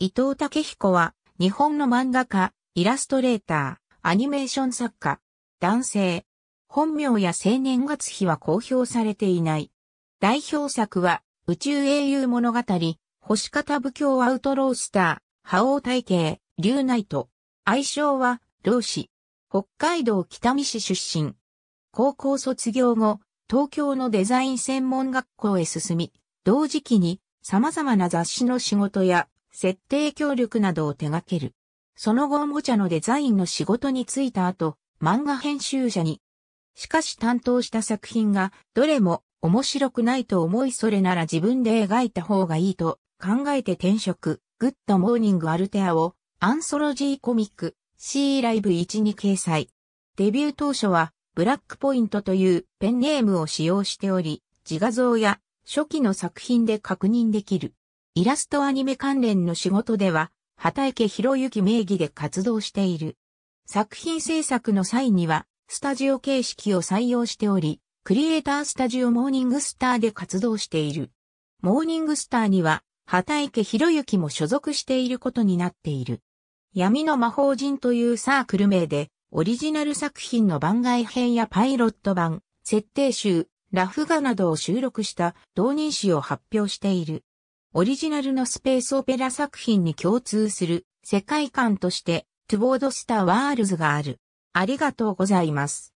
伊藤武彦は、日本の漫画家、イラストレーター、アニメーション作家、男性。本名や生年月日は公表されていない。代表作は、宇宙英雄物語、星方武教アウトロースター、覇王体系、竜ナイト。愛称は、老子。北海道北見市出身。高校卒業後、東京のデザイン専門学校へ進み、同時期に様々な雑誌の仕事や設定協力などを手掛ける。その後おもちゃのデザインの仕事に就いた後、漫画編集者に。しかし担当した作品が、どれも面白くないと思いそれなら自分で描いた方がいいと考えて転職、グッドモーニングアルテアをアンソロジーコミック C ライブ1に掲載。デビュー当初はブラックポイントというペンネームを使用しており、自画像や初期の作品で確認できるイラストアニメ関連の仕事では、畑池博之名義で活動している。作品制作の際には、スタジオ形式を採用しており、クリエイタースタジオモーニングスターで活動している。モーニングスターには、畑池博之も所属していることになっている。闇の魔法人というサークル名で、オリジナル作品の番外編やパイロット版、設定集、ラフ画などを収録した同人誌を発表している。オリジナルのスペースオペラ作品に共通する世界観として、トゥボードスターワールズがある。ありがとうございます。